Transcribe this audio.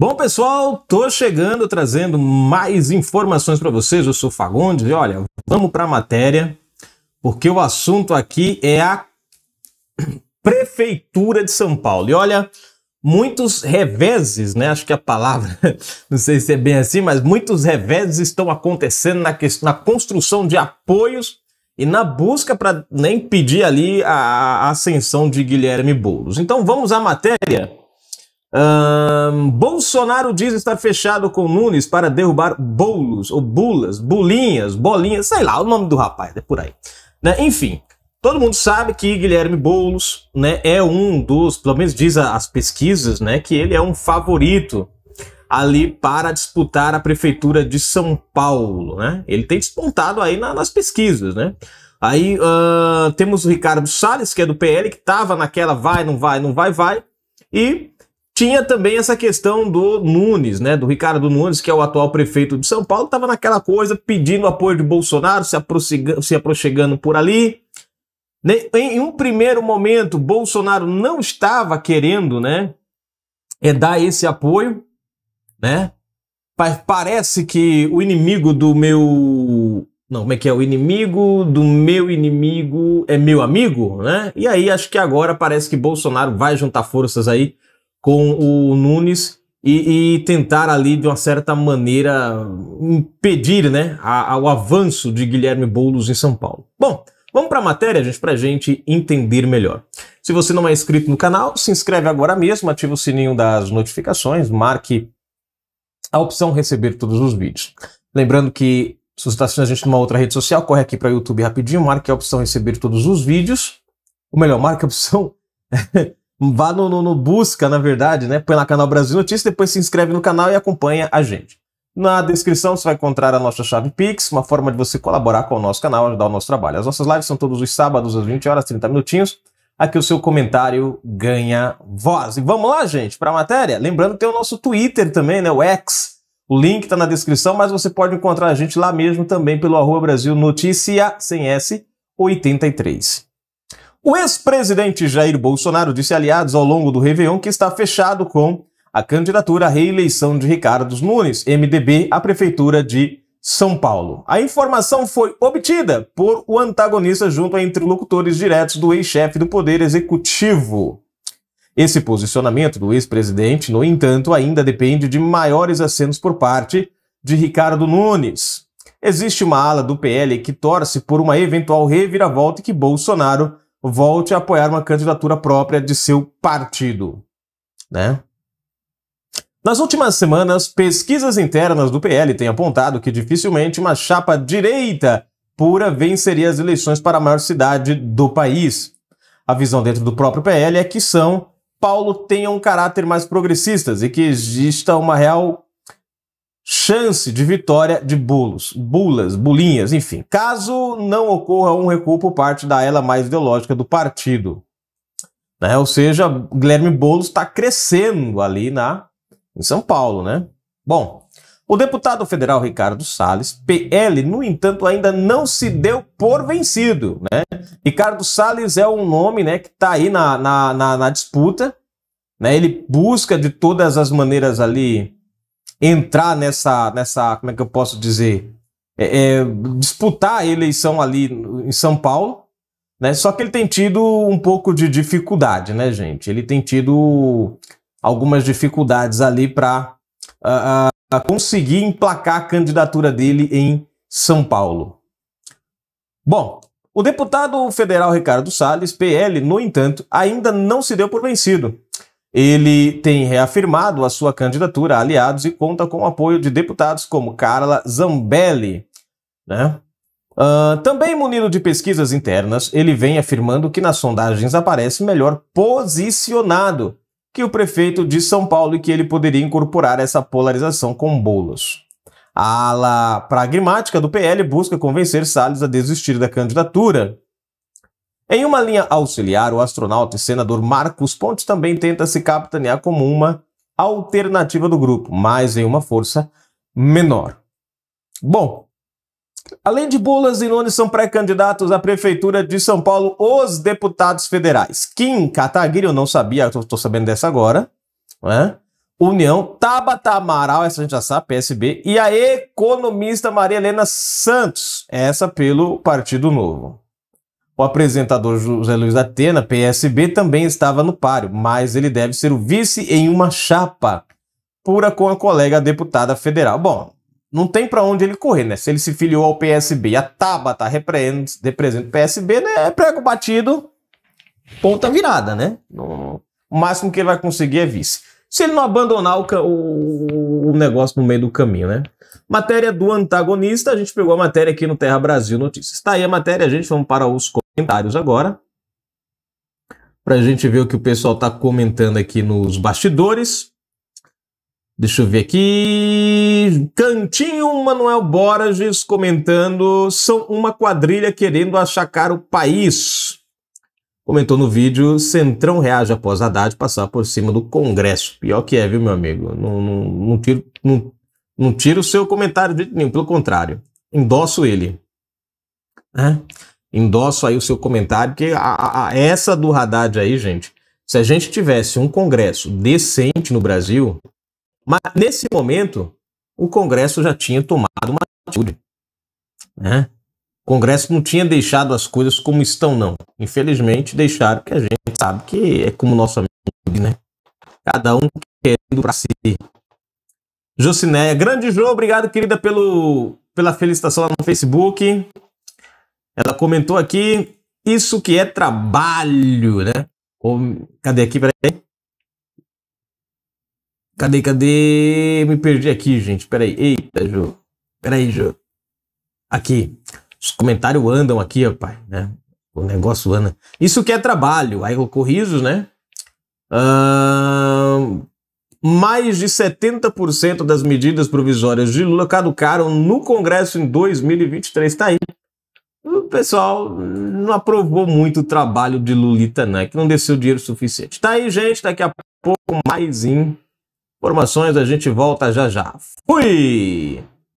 Bom, pessoal, tô chegando trazendo mais informações para vocês. Eu sou Fagundes e olha, vamos para a matéria, porque o assunto aqui é a prefeitura de São Paulo. E olha, muitos reveses, né? Acho que a palavra, não sei se é bem assim, mas muitos reveses estão acontecendo na, na construção de apoios e na busca para nem pedir impedir ali a, a ascensão de Guilherme Boulos. Então, vamos à matéria. Um, Bolsonaro diz estar fechado com Nunes para derrubar bolos ou bulas, bolinhas, bolinhas, sei lá, o nome do rapaz, é por aí. Né? Enfim, todo mundo sabe que Guilherme Boulos né, é um dos, pelo menos diz as pesquisas, né, que ele é um favorito ali para disputar a prefeitura de São Paulo. Né? Ele tem despontado aí na, nas pesquisas, né? Aí uh, temos o Ricardo Salles, que é do PL, que estava naquela vai, não vai, não vai, vai. E tinha também essa questão do Nunes, né? Do Ricardo Nunes, que é o atual prefeito de São Paulo, estava naquela coisa pedindo apoio de Bolsonaro, se, se aproximando por ali. Né, em um primeiro momento, Bolsonaro não estava querendo, né? É dar esse apoio, né? Parece que o inimigo do meu. Não, como é que é? O inimigo do meu inimigo é meu amigo, né? E aí acho que agora parece que Bolsonaro vai juntar forças aí com o Nunes e, e, tentar ali, de uma certa maneira, impedir né, a, o avanço de Guilherme Boulos em São Paulo. Bom, vamos para a matéria, gente, para a gente entender melhor. Se você não é inscrito no canal, se inscreve agora mesmo, ativa o sininho das notificações, marque a opção receber todos os vídeos. Lembrando que se você está assistindo a gente numa outra rede social, corre aqui para o YouTube rapidinho, marque a opção receber todos os vídeos. Ou melhor, marque a opção vá no, no, no, busca, na verdade, né? Põe lá canal Brasil Notícias, depois se inscreve no canal e acompanha a gente. Na descrição você vai encontrar a nossa chave Pix, uma forma de você colaborar com o nosso canal, ajudar o nosso trabalho. As nossas lives são todos os sábados às 20 horas, 30 minutinhos. Aqui o seu comentário ganha voz. E vamos lá, gente, para a matéria. Lembrando que tem o nosso Twitter também, né? O X. O link está na descrição, mas você pode encontrar a gente lá mesmo também pelo arroba Brasil Notícia, sem S, 83. O ex-presidente Jair Bolsonaro disse a aliados ao longo do Réveillon que está fechado com a candidatura à reeleição de Ricardo Nunes, MDB, à Prefeitura de São Paulo. A informação foi obtida por o antagonista junto a interlocutores diretos do ex-chefe do Poder Executivo. Esse posicionamento do ex-presidente, no entanto, ainda depende de maiores acenos por parte de Ricardo Nunes. Existe uma ala do PL que torce por uma eventual reviravolta e que Bolsonaro volte a apoiar uma candidatura própria de seu partido. Né? Nas últimas semanas, pesquisas internas do PL têm apontado que dificilmente uma chapa direita pura venceria as eleições para a maior cidade do país. A visão dentro do próprio PL é que São Paulo tenha um caráter mais progressista e que exista uma real chance de vitória de bulos, bulas, bulinhas, enfim, caso não ocorra um recuo por parte da ela mais ideológica do partido. Né? Ou seja, Guilherme Boulos está crescendo ali na, em São Paulo, né? Bom, o deputado federal Ricardo Salles, PL, no entanto, ainda não se deu por vencido. Né? Ricardo Salles é um nome né, que está aí na, na, na, na disputa. Né? Ele busca de todas as maneiras ali entrar nessa, nessa, como é que eu posso dizer, é, é, disputar a eleição ali em São Paulo, né? Só que ele tem tido um pouco de dificuldade, né, gente? Ele tem tido algumas dificuldades ali para uh, uh, conseguir emplacar a candidatura dele em São Paulo. Bom, o deputado federal Ricardo Salles, PL, no entanto, ainda não se deu por vencido ele tem reafirmado a sua candidatura a aliados e conta com o apoio de deputados como Carla Zambelli. Né? Uh, também munido de pesquisas internas, ele vem afirmando que nas sondagens aparece melhor posicionado que o prefeito de São Paulo e que ele poderia incorporar essa polarização com bolos. A ala pragmática do PL busca convencer Salles a desistir da candidatura. Em uma linha auxiliar, o astronauta e senador Marcos Pontes também tenta se capitanear como uma alternativa do grupo, mas em uma força menor. Bom, além de Bolas e Nunes são pré-candidatos à Prefeitura de São Paulo os deputados federais. Kim Kataguiri, eu não sabia, estou sabendo dessa agora, né? União, Tabata Amaral, essa a gente já sabe, PSB, e a economista Maria Helena Santos, essa pelo Partido Novo. O apresentador José Luiz Atena, PSB, também estava no páreo, mas ele deve ser o vice em uma chapa pura com a colega deputada federal. Bom, não tem para onde ele correr, né? Se ele se filiou ao PSB e a Tabata representa o PSB, né? É prego batido, ponta virada, né? O máximo que ele vai conseguir é vice se ele não abandonar o, o, o, negócio no meio do caminho, né? Matéria do antagonista, a gente pegou a matéria aqui no Terra Brasil Notícias. Está aí a matéria, a gente vamos para os comentários agora. Para a gente ver o que o pessoal está comentando aqui nos bastidores. Deixa eu ver aqui. Cantinho Manuel Borges comentando: são uma quadrilha querendo achacar o país comentou no vídeo: Centrão reage após Haddad passar por cima do Congresso. Pior que é, viu, meu amigo? Não, não, não tiro, não, não tiro o seu comentário de nenhum, pelo contrário, endosso ele. É? Endosso aí o seu comentário, que a, a, essa do Haddad aí, gente, se a gente tivesse um Congresso decente no Brasil, mas nesse momento, o Congresso já tinha tomado uma atitude. Né? O Congresso não tinha deixado as coisas como estão, não. Infelizmente, deixaram que a gente sabe que é como nosso amigo, né? Cada um querendo para si. Jocinéia, grande Jô, obrigado, querida, pelo, pela felicitação lá no Facebook. Ela comentou aqui, isso que é trabalho, né? Cadê aqui, peraí? Cadê, cadê? Me perdi aqui, gente. Peraí. Eita, Jô. Peraí, Jô. Aqui. Os comentários andam aqui, rapaz, né? O negócio anda. Isso que é trabalho. Aí eu corrijo, né? Uh, mais de 70% das medidas provisórias de Lula caducaram no Congresso em 2023. Tá aí. O pessoal não aprovou muito o trabalho de Lulita, né? Que não desceu dinheiro suficiente. Tá aí, gente. Daqui a pouco mais informações. A gente volta já já. Fui!